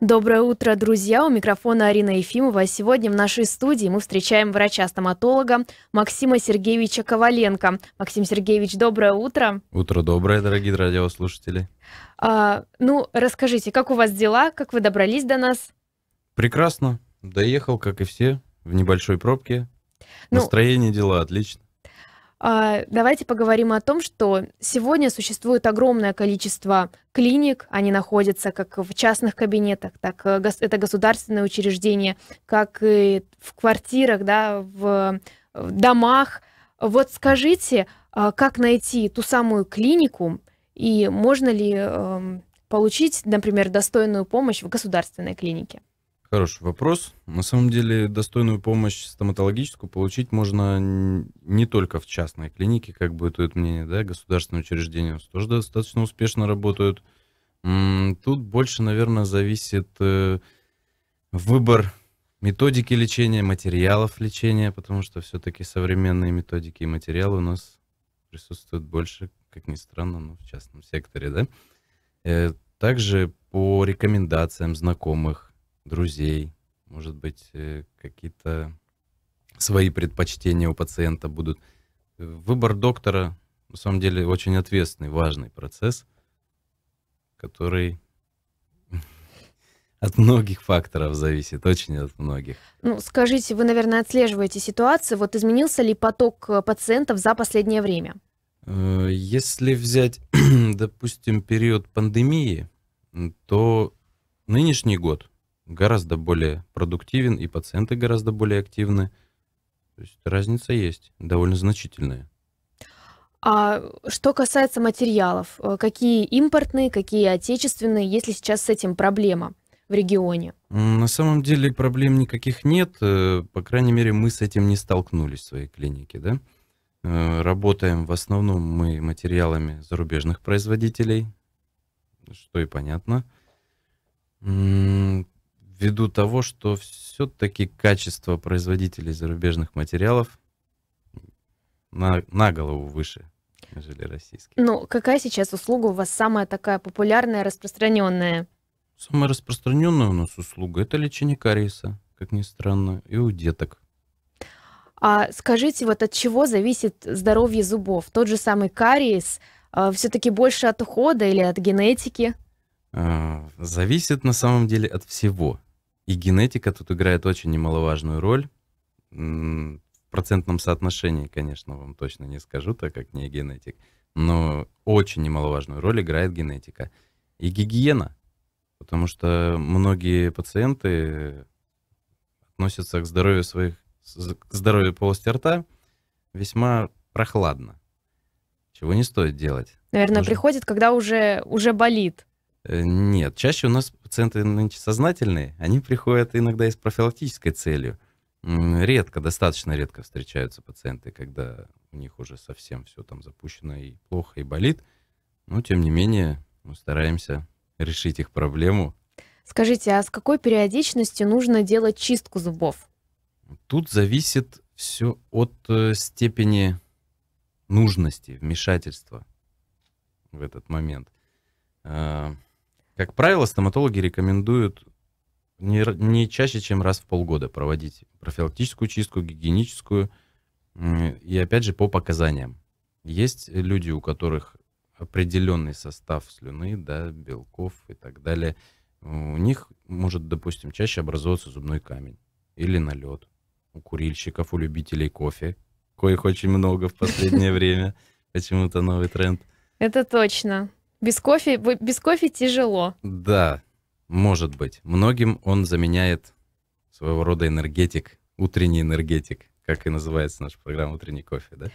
Доброе утро, друзья! У микрофона Арина Ефимова. Сегодня в нашей студии мы встречаем врача-стоматолога Максима Сергеевича Коваленко. Максим Сергеевич, доброе утро! Утро доброе, дорогие радиослушатели! А, ну, расскажите, как у вас дела? Как вы добрались до нас? Прекрасно. Доехал, как и все, в небольшой пробке. Ну, Настроение, дела отлично. А, давайте поговорим о том, что сегодня существует огромное количество клиник, они находятся как в частных кабинетах, так э, это государственные учреждения, как и в квартирах, да, в домах. Вот скажите, а как найти ту самую клинику и можно ли эм, получить, например, достойную помощь в государственной клинике? Хороший вопрос. На самом деле достойную помощь стоматологическую получить можно не только в частной клинике, как бы это мнение, да, государственные учреждения тоже достаточно успешно работают. Тут больше, наверное, зависит э, выбор методики лечения, материалов лечения, потому что все-таки современные методики и материалы у нас присутствуют больше, как ни странно, но в частном секторе, да. Э, также по рекомендациям знакомых, друзей, может быть, э, какие-то свои предпочтения у пациента будут. Выбор доктора, на самом деле, очень ответственный, важный процесс, который от многих факторов зависит, очень от многих. Ну, скажите, вы, наверное, отслеживаете ситуацию. Вот изменился ли поток э, пациентов за последнее время? Э, если взять, допустим, период пандемии, то нынешний год гораздо более продуктивен, и пациенты гораздо более активны. То есть разница есть, довольно значительная. А что касается материалов, э, какие импортные, какие отечественные, если сейчас с этим проблема в регионе? На самом деле проблем никаких нет, э, по крайней мере мы с этим не столкнулись в своей клинике, да? Э, работаем в основном мы материалами зарубежных производителей, что и понятно ввиду того, что все-таки качество производителей зарубежных материалов на, на голову выше, нежели российские. Ну, какая сейчас услуга у вас самая такая популярная, распространенная? Самая распространенная у нас услуга – это лечение кариеса, как ни странно, и у деток. А скажите, вот от чего зависит здоровье зубов? Тот же самый кариес а, э, все-таки больше от ухода или от генетики? А, зависит на самом деле от всего. И генетика тут играет очень немаловажную роль. В процентном соотношении, конечно, вам точно не скажу, так как не генетик. Но очень немаловажную роль играет генетика. И гигиена. Потому что многие пациенты относятся к здоровью своих, к здоровью полости рта весьма прохладно. Чего не стоит делать. Наверное, Нужно... приходит, когда уже, уже болит. Э, нет, чаще у нас пациенты нынче сознательные, они приходят иногда и с профилактической целью. Редко, достаточно редко встречаются пациенты, когда у них уже совсем все там запущено и плохо, и болит. Но, тем не менее, мы стараемся решить их проблему. Скажите, а с какой периодичностью нужно делать чистку зубов? Тут зависит все от э, степени нужности вмешательства в этот момент. А, как правило, стоматологи рекомендуют не, не чаще, чем раз в полгода проводить профилактическую чистку, гигиеническую, и опять же по показаниям. Есть люди, у которых определенный состав слюны, да, белков и так далее, у них может, допустим, чаще образовываться зубной камень или налет. У курильщиков, у любителей кофе, коих очень много в последнее время, почему-то новый тренд. Это точно. Без кофе, без кофе тяжело. Да, может быть. Многим он заменяет своего рода энергетик, утренний энергетик, как и называется наша программа «Утренний кофе», да?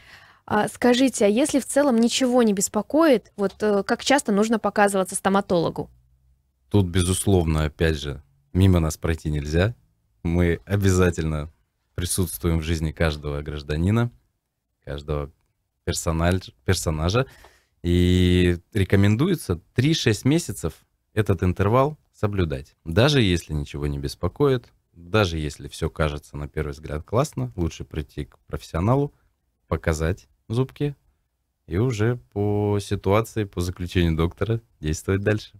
А, скажите, а если в целом ничего не беспокоит, вот э, как часто нужно показываться стоматологу? Тут, безусловно, опять же, мимо нас пройти нельзя. Мы обязательно присутствуем в жизни каждого гражданина, каждого персонаж, персонажа. И рекомендуется 3-6 месяцев этот интервал соблюдать. Даже если ничего не беспокоит, даже если все кажется на первый взгляд классно, лучше прийти к профессионалу, показать зубки и уже по ситуации, по заключению доктора действовать дальше.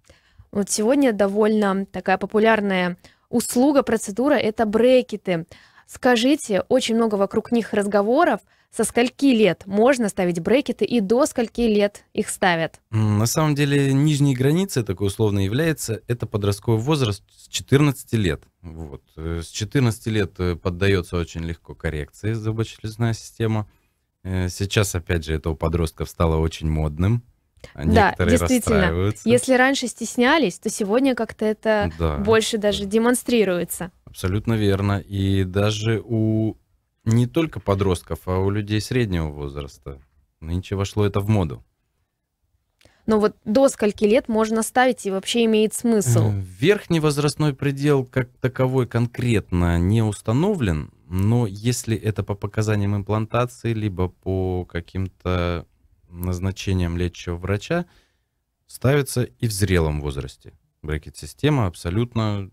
Вот сегодня довольно такая популярная услуга, процедура — это брекеты. Скажите, очень много вокруг них разговоров со скольки лет можно ставить брекеты и до скольки лет их ставят? На самом деле нижней границей такой условно является это подростковый возраст с 14 лет. Вот. Э, с 14 лет э, поддается очень легко коррекции зубочелюстная система. Э, сейчас, опять же, это у подростков стало очень модным. А да, действительно. Если раньше стеснялись, то сегодня как-то это да, больше даже да. демонстрируется. Абсолютно верно. И даже у не только подростков, а у людей среднего возраста. Нынче вошло это в моду. Но вот до скольки лет можно ставить и вообще имеет смысл? Верхний возрастной предел как таковой конкретно не установлен, но если это по показаниям имплантации, либо по каким-то назначениям лечащего врача, ставится и в зрелом возрасте. Брекет-система абсолютно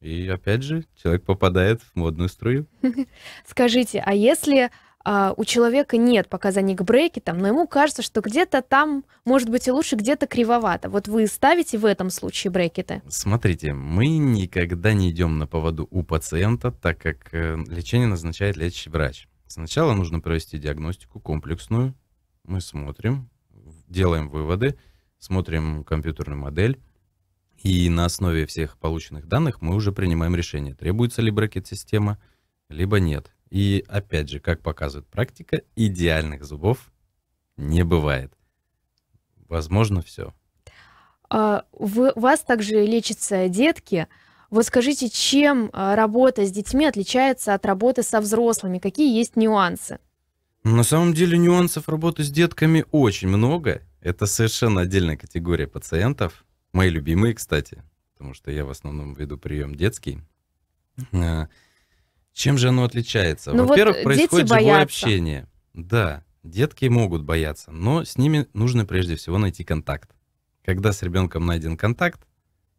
и опять же, человек попадает в модную струю. Скажите, а если а, у человека нет показаний к брекетам, но ему кажется, что где-то там, может быть, и лучше, где-то кривовато. Вот вы ставите в этом случае брекеты? Смотрите, мы никогда не идем на поводу у пациента, так как э, лечение назначает лечащий врач. Сначала нужно провести диагностику комплексную. Мы смотрим, делаем выводы, смотрим компьютерную модель, и на основе всех полученных данных мы уже принимаем решение, требуется ли брекет-система, либо нет. И опять же, как показывает практика, идеальных зубов не бывает. Возможно, все. А, вы, вас также лечатся детки. Вы скажите, чем а, работа с детьми отличается от работы со взрослыми? Какие есть нюансы? На самом деле нюансов работы с детками очень много. Это совершенно отдельная категория пациентов. Мои любимые, кстати, потому что я в основном веду прием детский. А, чем же оно отличается? Ну Во-первых, вот происходит живое боятся. общение. Да, детки могут бояться, но с ними нужно прежде всего найти контакт. Когда с ребенком найден контакт,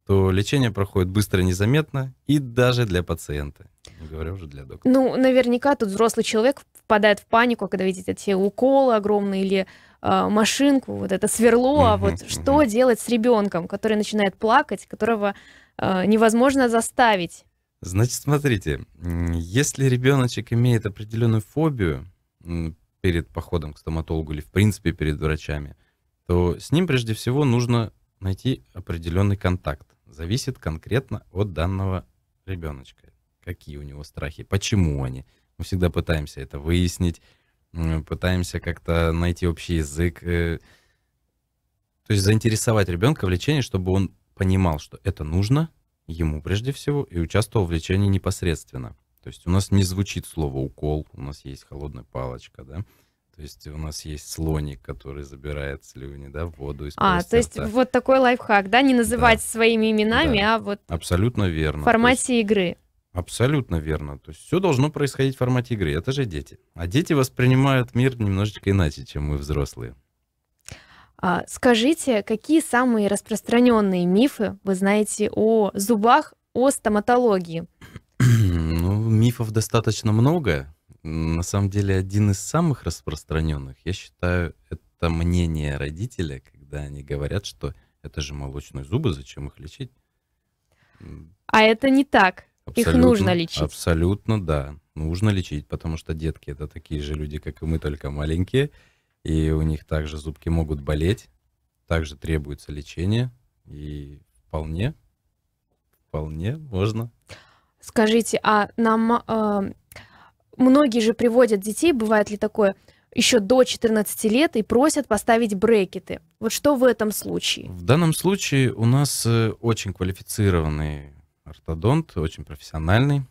то лечение проходит быстро, незаметно и даже для пациента. Не говоря уже для доктора. Ну, наверняка тут взрослый человек впадает в панику, когда видит эти уколы огромные или а, машинку, вот это сверло, а вот что делать с ребенком, который начинает плакать, которого а, невозможно заставить. Значит, смотрите, если ребеночек имеет определенную фобию перед походом к стоматологу или, в принципе, перед врачами, то с ним прежде всего нужно найти определенный контакт. Зависит конкретно от данного ребеночка. Какие у него страхи, почему они. Мы всегда пытаемся это выяснить, Э, пытаемся как-то найти общий язык, э. то есть заинтересовать ребенка в лечении, чтобы он понимал, что это нужно ему прежде всего, и участвовал в лечении непосредственно. То есть у нас не звучит слово укол, у нас есть холодная палочка, да. То есть у нас есть слоник, который забирает слюни, да, в воду. Из а, то есть вот такой лайфхак, да, не называть да. своими именами, да. а вот... Абсолютно верно. В формате есть... игры. Абсолютно верно. То есть все должно происходить в формате игры. Это же дети. А дети воспринимают мир немножечко иначе, чем мы взрослые. А, скажите, какие самые распространенные мифы вы знаете о зубах, о стоматологии? ну, мифов достаточно много. На самом деле, один из самых распространенных, я считаю, это мнение родителя, когда они говорят, что это же молочные зубы, зачем их лечить? А это не так. Абсолютно, Их нужно лечить. Абсолютно, да. Нужно лечить, потому что детки это такие же люди, как и мы, только маленькие. И у них также зубки могут болеть. Также требуется лечение. И вполне, вполне можно. Скажите, а нам э, многие же приводят детей, бывает ли такое, еще до 14 лет и просят поставить брекеты. Вот что в этом случае? В данном случае у нас э, очень квалифицированные ортодонт, очень профессиональный.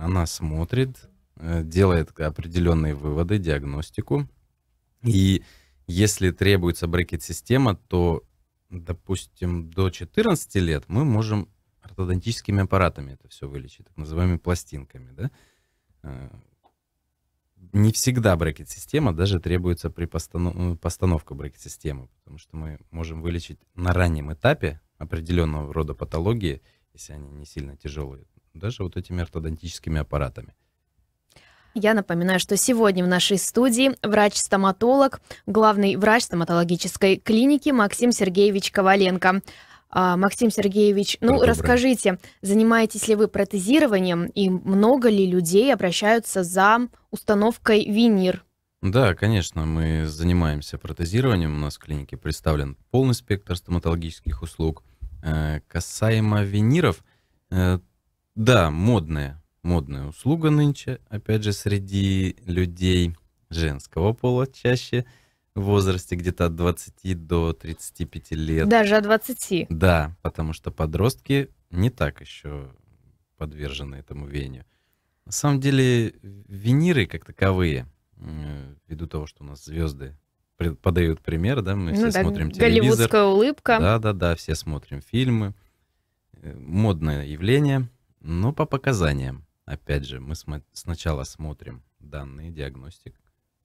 Она смотрит, э, делает определенные выводы, диагностику. И если требуется брекет-система, то, допустим, до 14 лет мы можем ортодонтическими аппаратами это все вылечить, так называемыми пластинками. Да? Э, не всегда брекет-система, даже требуется при постанов... Э, постановке брекет-системы, потому что мы можем вылечить на раннем этапе определенного рода патологии – если они не сильно тяжелые, даже вот этими ортодонтическими аппаратами. Я напоминаю, что сегодня в нашей студии врач-стоматолог, главный врач стоматологической клиники Максим Сергеевич Коваленко. А, Максим Сергеевич, ну Добрый. расскажите, занимаетесь ли вы протезированием и много ли людей обращаются за установкой винир? Да, конечно, мы занимаемся протезированием. У нас в клинике представлен полный спектр стоматологических услуг – Э, касаемо виниров, э, да, модная, модная услуга нынче, опять же, среди людей женского пола чаще, в возрасте где-то от 20 до 35 лет. Даже от 20? Да, потому что подростки не так еще подвержены этому веянию. На самом деле виниры как таковые, э, ввиду того, что у нас звезды подают пример, да, мы ну, все да, смотрим телевизор. Голливудская улыбка. Да-да-да, все смотрим фильмы. Э, модное явление, но по показаниям. Опять же, мы см- сначала смотрим данные, диагностик,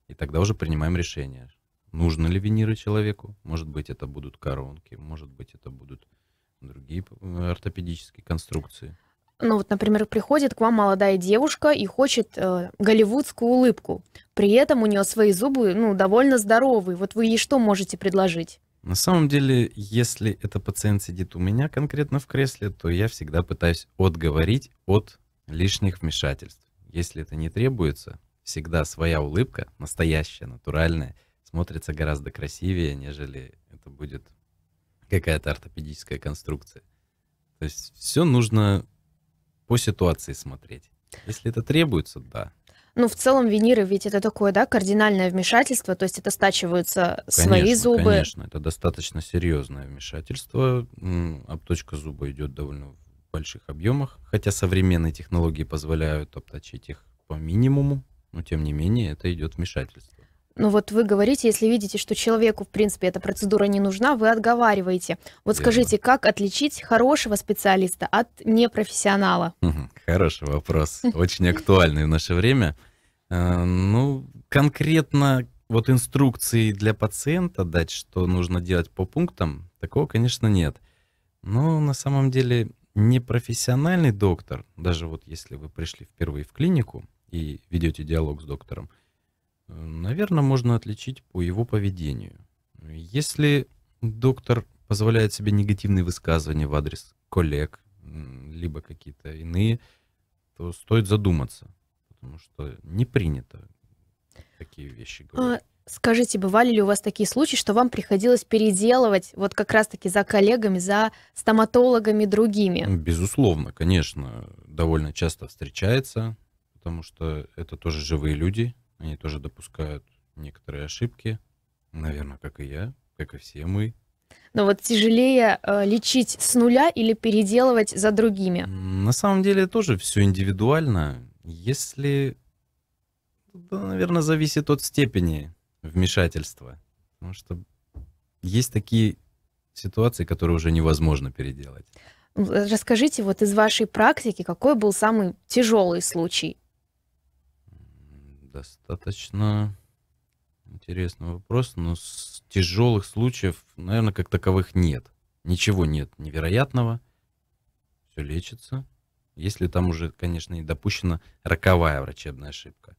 и тогда уже принимаем решение, нужно ли виниры человеку. Может быть, это будут коронки, может быть, это будут другие э, ортопедические конструкции ну вот, например, приходит к вам молодая девушка и хочет э, голливудскую улыбку. При этом у нее свои зубы, ну, довольно здоровые. Вот вы ей что можете предложить? На самом деле, если эта пациент сидит у меня конкретно в кресле, то я всегда пытаюсь отговорить от лишних вмешательств. Если это не требуется, всегда своя улыбка, настоящая, натуральная, смотрится гораздо красивее, нежели это будет какая-то ортопедическая конструкция. То есть все нужно по ситуации смотреть. Если это требуется, да. Ну, в целом виниры ведь это такое, да, кардинальное вмешательство, то есть это стачиваются конечно, свои зубы. Конечно, это достаточно серьезное вмешательство. Обточка зуба идет довольно в больших объемах, хотя современные технологии позволяют обточить их по минимуму, но тем не менее это идет вмешательство. Ну вот вы говорите, если видите, что человеку, в принципе, эта процедура не нужна, вы отговариваете. Вот Верно. скажите, как отличить хорошего специалиста от непрофессионала? Хороший вопрос, очень актуальный в наше время. Э, ну, конкретно вот инструкции для пациента дать, что нужно делать по пунктам, такого, конечно, нет. Но на самом деле непрофессиональный доктор, даже вот если вы пришли впервые в клинику и ведете диалог с доктором, – Наверное, можно отличить по его поведению. Если доктор позволяет себе негативные высказывания в адрес коллег, либо какие-то иные, то стоит задуматься, потому что не принято такие вещи а, говорить. Скажите, бывали ли у вас такие случаи, что вам приходилось переделывать вот как раз-таки за коллегами, за стоматологами другими? Безусловно, конечно, довольно часто встречается, потому что это тоже живые люди, они тоже допускают некоторые ошибки, наверное, как и я, как и все мы. Но вот тяжелее э, лечить с нуля или переделывать за другими? На самом деле тоже все индивидуально. Если, да, наверное, зависит от степени вмешательства. Потому что есть такие ситуации, которые уже невозможно переделать. Э, расскажите вот из вашей практики, какой был самый тяжелый случай? Достаточно. Интересный вопрос, но с тяжелых случаев, наверное, как таковых нет. Ничего нет невероятного. Все лечится. Если там уже, конечно, и допущена роковая врачебная ошибка,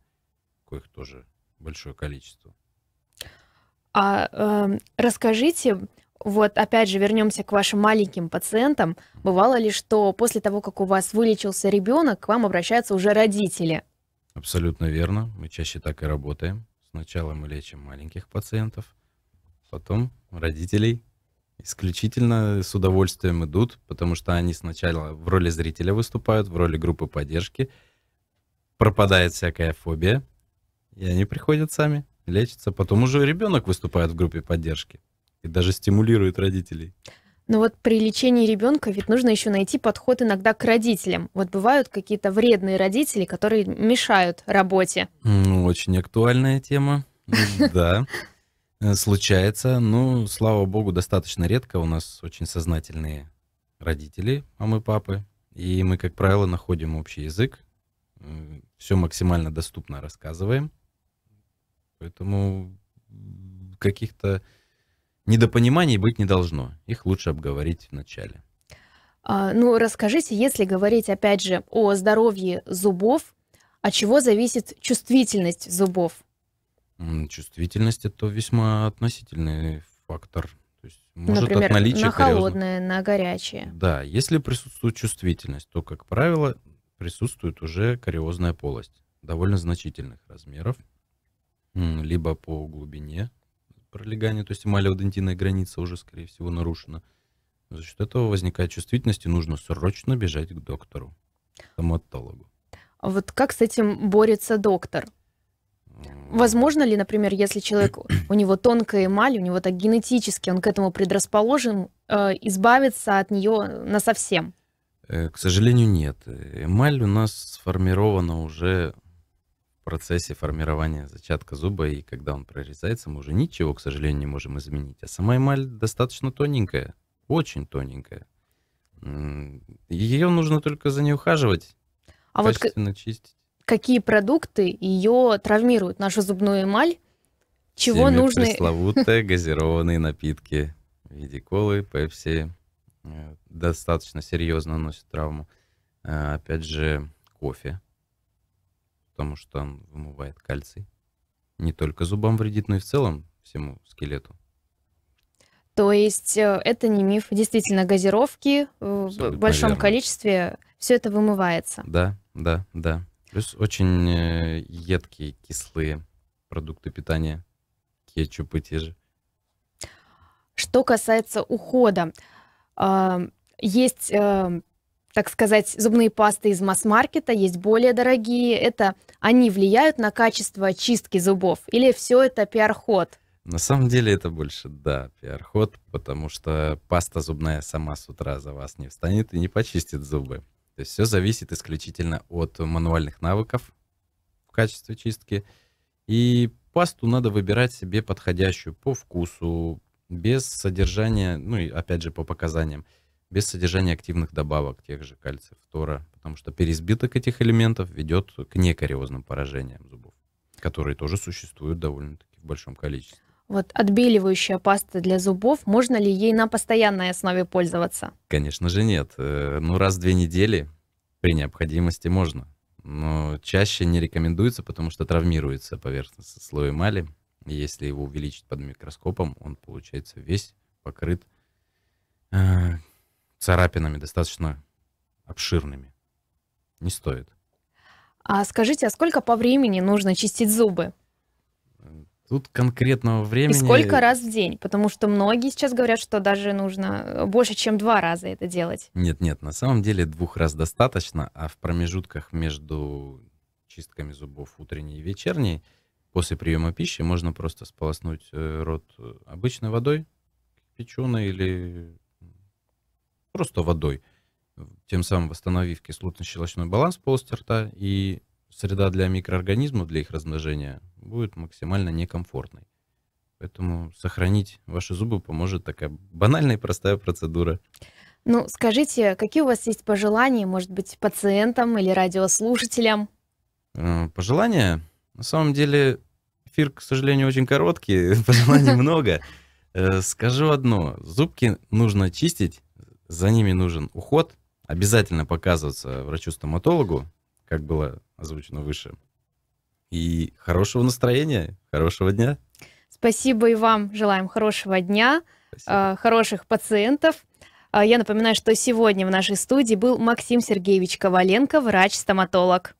коих тоже большое количество. А э, расскажите, вот опять же вернемся к вашим маленьким пациентам. Бывало ли, что после того, как у вас вылечился ребенок, к вам обращаются уже родители? Абсолютно верно. Мы чаще так и работаем. Сначала мы лечим маленьких пациентов, потом родителей. Исключительно с удовольствием идут, потому что они сначала в роли зрителя выступают, в роли группы поддержки. Пропадает всякая фобия, и они приходят сами, лечатся. Потом уже ребенок выступает в группе поддержки и даже стимулирует родителей. Но вот при лечении ребенка ведь нужно еще найти подход иногда к родителям. Вот бывают какие-то вредные родители, которые мешают работе. Ну, очень актуальная тема. Да, э, случается. Ну, слава богу, достаточно редко. У нас очень сознательные родители, мамы, папы. И мы, как правило, находим общий язык. Э, Все максимально доступно рассказываем. Поэтому каких-то Недопониманий быть не должно. Их лучше обговорить вначале. А, ну, расскажите, если говорить, опять же, о здоровье зубов, от чего зависит чувствительность зубов? Чувствительность – это весьма относительный фактор. То есть может Например, от наличия на холодное, на горячее. Да, если присутствует чувствительность, то, как правило, присутствует уже кариозная полость довольно значительных размеров, либо по глубине пролегания, то есть эмалио-дентинная граница уже, скорее всего, нарушена. За счет этого возникает чувствительность, и нужно срочно бежать к доктору, к стоматологу. А вот как с этим борется доктор? Возможно ли, например, если человек, у него тонкая эмаль, у него так генетически, он к этому предрасположен, э, избавиться от нее на совсем? Э, к сожалению, нет. Эмаль у нас сформирована уже процессе формирования зачатка зуба, и когда он прорезается, мы уже ничего, к сожалению, не можем изменить. А сама эмаль достаточно тоненькая, очень тоненькая. Ее нужно только за ней ухаживать, а качественно вот чистить. Какие продукты ее травмируют, нашу зубную эмаль? Чего Всеми нужны? пресловутые газированные напитки в виде колы, пепси э, достаточно серьезно наносят травму. А, опять же, кофе потому что он вымывает кальций. Не только зубам вредит, но и в целом всему скелету. То есть э, это не миф. Действительно, газировки Абсолютно в большом верно. количестве, все это вымывается. Да, да, да. Плюс очень э, едкие, кислые продукты питания, кетчупы те же. Что касается ухода, есть так сказать, зубные пасты из масс-маркета, есть более дорогие. Это они влияют на качество чистки зубов? Или все это пиар-ход? На самом деле это больше, да, пиар-ход, потому что паста зубная сама с утра за вас не встанет и не почистит зубы. То есть все зависит исключительно от мануальных навыков в качестве чистки. И пасту надо выбирать себе подходящую по вкусу, без содержания, ну и опять же по показаниям без содержания активных добавок, тех же кальция, фтора, потому что переизбыток этих элементов ведет к некариозным поражениям зубов, которые тоже существуют довольно-таки в большом количестве. Вот отбеливающая паста для зубов, можно ли ей на постоянной основе пользоваться? Конечно же нет. Э, ну, раз в две недели при необходимости можно. Но чаще не рекомендуется, потому что травмируется поверхность слоя эмали. Если его увеличить под микроскопом, он получается весь покрыт э, царапинами достаточно обширными. Не стоит. А скажите, а сколько по времени нужно чистить зубы? Тут конкретного времени... И сколько раз в день? Потому что многие сейчас говорят, что даже нужно э, больше, чем два раза это делать. Нет, нет, на самом деле двух раз достаточно, а в промежутках между чистками зубов утренней и вечерней после приема пищи можно просто сполоснуть э, рот э, обычной водой, печеной или просто водой, тем самым восстановив кислотно-щелочной баланс полости рта, и среда для микроорганизмов, для их размножения, будет максимально некомфортной. Поэтому сохранить ваши зубы поможет такая банальная и простая процедура. Ну, скажите, какие у вас есть пожелания, может быть, пациентам или радиослушателям? Э, пожелания? На самом деле, эфир, к сожалению, очень короткий, пожеланий много. Э, скажу одно. Зубки нужно чистить за ними нужен уход, обязательно показываться врачу-стоматологу, как было озвучено выше. И хорошего настроения, хорошего дня. Спасибо и вам. Желаем хорошего дня, Спасибо. А, хороших пациентов. А, я напоминаю, что сегодня в нашей студии был Максим Сергеевич Коваленко, врач-стоматолог.